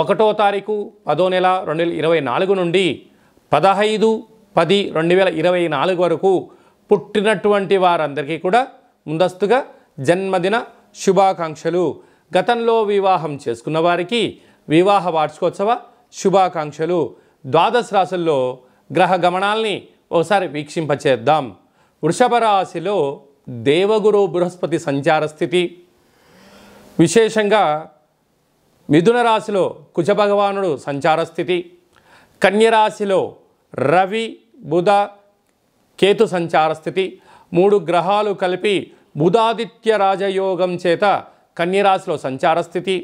ఒకటో తారీఖు పదో నెల రెండు వేల ఇరవై నాలుగు నుండి పదహైదు పది రెండు వేల ఇరవై నాలుగు వరకు పుట్టినటువంటి వారందరికీ కూడా ముందస్తుగా జన్మదిన శుభాకాంక్షలు గతంలో వివాహం చేసుకున్న వారికి వివాహ వార్షికోత్సవ శుభాకాంక్షలు ద్వాదశ రాశుల్లో గ్రహ గమనాల్ని ఒకసారి వీక్షింపచేద్దాం వృషభ రాశిలో దేవగురు బృహస్పతి సంచార స్థితి విశేషంగా మిథున రాశిలో కుజభగవానుడు సంచార స్థితి కన్యరాశిలో రవి బుధ కేతు సంచార స్థితి మూడు గ్రహాలు కలిపి బుధాదిత్య రాజయోగం చేత కన్యరాశిలో సంచార స్థితి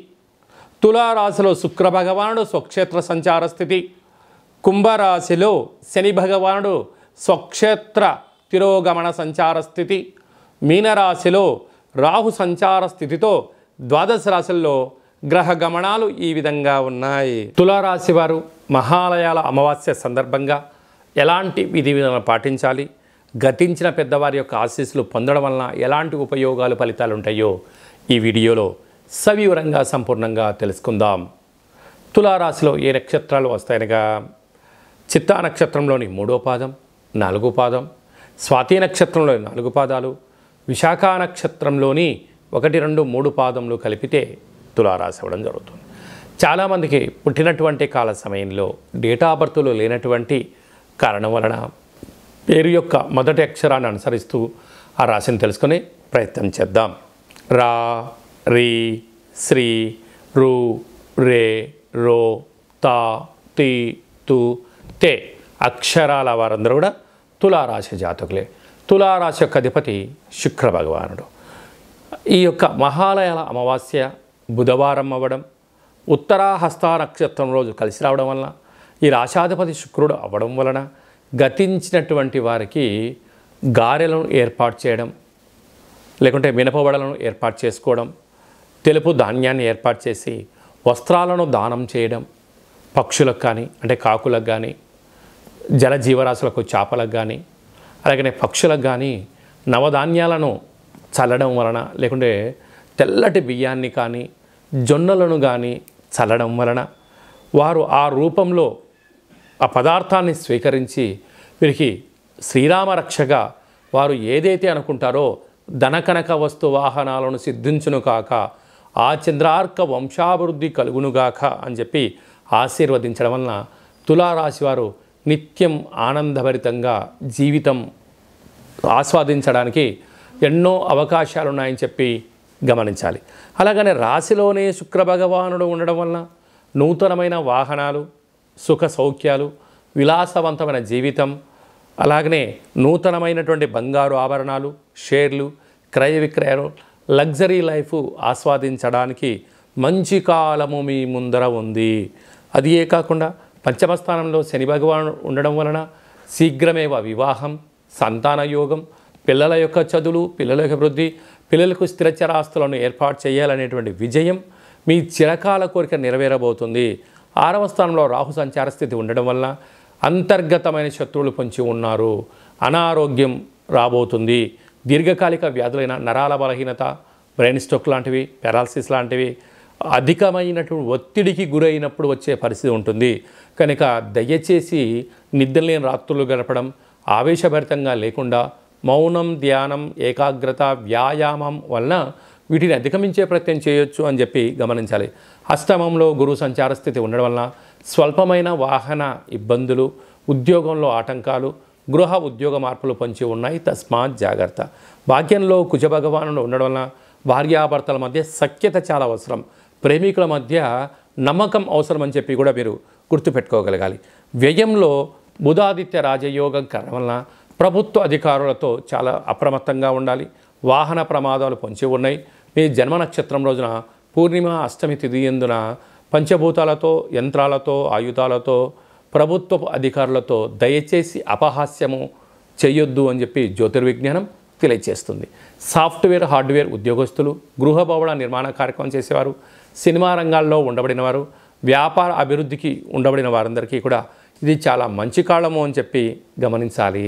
తులారాశిలో శుక్రభగవానుడు స్వక్షేత్ర సంచార స్థితి కుంభరాశిలో శని భగవానుడు స్వక్షేత్ర తిరోగమన సంచార స్థితి మీనరాశిలో రాహు సంచార స్థితితో ద్వాదశ రాశుల్లో గ్రహ గమనాలు ఈ విధంగా ఉన్నాయి తులారాశి వారు మహాలయాల అమావాస్య సందర్భంగా ఎలాంటి విధి విధానాలు పాటించాలి గతించిన పెద్దవారి యొక్క ఆశీస్సులు పొందడం వలన ఎలాంటి ఉపయోగాలు ఫలితాలు ఉంటాయో ఈ వీడియోలో సవివరంగా సంపూర్ణంగా తెలుసుకుందాం తులారాశిలో ఏ నక్షత్రాలు వస్తాయనగా చిత్తా నక్షత్రంలోని మూడో పాదం నాలుగో పాదం స్వాతి నక్షత్రంలోని నాలుగు పాదాలు విశాఖ నక్షత్రంలోని ఒకటి రెండు మూడు పాదములు కలిపితే తులారాశి ఇవ్వడం జరుగుతుంది చాలామందికి పుట్టినటువంటి కాల సమయంలో డేటా బర్త్లో లేనటువంటి కారణం వలన పేరు యొక్క మొదటి అక్షరాన్ని అనుసరిస్తూ ఆ రాశిని తెలుసుకొని ప్రయత్నం చేద్దాం రా రీ శ్రీ రు రే రో తా తి తు తే అక్షరాల వారందరూ కూడా తులారాశి జాతకులే తులారాశి యొక్క అధిపతి శుక్ర భగవానుడు ఈ యొక్క మహాలయాల అమావాస్య బుధవారం అవ్వడం ఉత్తరాహస్త నక్షత్రం రోజు కలిసి రావడం వలన ఈ రాశాధిపతి శుక్రుడు అవ్వడం వలన గతించినటువంటి వారికి గారెలను ఏర్పాటు చేయడం లేకుంటే మినపవడలను ఏర్పాటు చేసుకోవడం తెలుపు ధాన్యాన్ని ఏర్పాటు చేసి వస్త్రాలను దానం చేయడం పక్షులకు కానీ అంటే కాకులకు కానీ జల జీవరాశులకు చేపలకు కానీ అలాగనే పక్షులకు కానీ నవధాన్యాలను చల్లడం వలన లేకుంటే తెల్లటి బియ్యాన్ని కానీ జొన్నలను కానీ చల్లడం వలన వారు ఆ రూపంలో ఆ పదార్థాన్ని స్వీకరించి వీరికి శ్రీరామరక్షగా వారు ఏదైతే అనుకుంటారో ధనకనక వస్తు వాహనాలను సిద్ధించును కాక ఆ చంద్రార్క వంశాభివృద్ధి కలుగునుగాక అని చెప్పి ఆశీర్వదించడం వలన తులారాశి వారు నిత్యం ఆనందభరితంగా జీవితం ఆస్వాదించడానికి ఎన్నో అవకాశాలున్నాయని చెప్పి గమనించాలి అలాగనే రాశిలోనే శుక్రభగవానుడు ఉండడం వలన నూతనమైన వాహనాలు సుఖ సౌఖ్యాలు విలాసవంతమైన జీవితం అలాగనే నూతనమైనటువంటి బంగారు ఆభరణాలు షేర్లు క్రయ విక్రయాలు లగ్జరీ లైఫ్ ఆస్వాదించడానికి మంచి కాలము మీ ముందర ఉంది అది ఏ కాకుండా పంచమస్థానంలో శని భగవాను ఉండడం వలన శీఘ్రమేవ వివాహం సంతాన యోగం పిల్లల యొక్క చదువులు పిల్లల యొక్క వృద్ధి పిల్లలకు స్థిరచర ఆస్తులను ఏర్పాటు చేయాలనేటువంటి విజయం మీ చిరకాల కోరిక నెరవేరబోతుంది ఆరవ స్థానంలో రాహు సంచార స్థితి ఉండడం వల్ల అంతర్గతమైన శత్రువులు పొంచి ఉన్నారు అనారోగ్యం రాబోతుంది దీర్ఘకాలిక వ్యాధులైన నరాల బలహీనత బ్రెయిన్ స్ట్రోక్ లాంటివి పెరాలసిస్ లాంటివి అధికమైనటువంటి ఒత్తిడికి గురైనప్పుడు వచ్చే పరిస్థితి ఉంటుంది కనుక దయచేసి నిద్రలేని రాత్రులు గడపడం ఆవేశభరితంగా లేకుండా మౌనం ధ్యానం ఏకాగ్రత వ్యాయామం వలన వీటిని అధిగమించే ప్రయత్నం చేయొచ్చు అని చెప్పి గమనించాలి అష్టమంలో గురు సంచార స్థితి ఉండడం వలన స్వల్పమైన వాహన ఇబ్బందులు ఉద్యోగంలో ఆటంకాలు గృహ ఉద్యోగ మార్పులు పంచి ఉన్నాయి తస్మాత్ జాగ్రత్త భాగ్యంలో కుజభగవానుడు ఉండడం వలన భార్యాభర్తల మధ్య సఖ్యత చాలా అవసరం ప్రేమికుల మధ్య నమ్మకం అవసరం అని చెప్పి కూడా మీరు గుర్తుపెట్టుకోగలగాలి వ్యయంలో బుధాదిత్య రాజయోగం కారణం వలన ప్రభుత్వ అధికారులతో చాలా అప్రమత్తంగా ఉండాలి వాహన ప్రమాదాలు పొంచి ఉన్నాయి మీ జన్మ నక్షత్రం రోజున పూర్ణిమ అష్టమి తిథి ఎందున పంచభూతాలతో యంత్రాలతో ఆయుధాలతో ప్రభుత్వ అధికారులతో దయచేసి అపహాస్యము చేయొద్దు అని చెప్పి జ్యోతిర్విజ్ఞానం తెలియజేస్తుంది సాఫ్ట్వేర్ హార్డ్వేర్ ఉద్యోగస్తులు గృహ భవన నిర్మాణ కార్యక్రమం చేసేవారు సినిమా రంగాల్లో ఉండబడినవారు వ్యాపార అభివృద్ధికి ఉండబడిన వారందరికీ కూడా ఇది చాలా మంచి కాలము అని చెప్పి గమనించాలి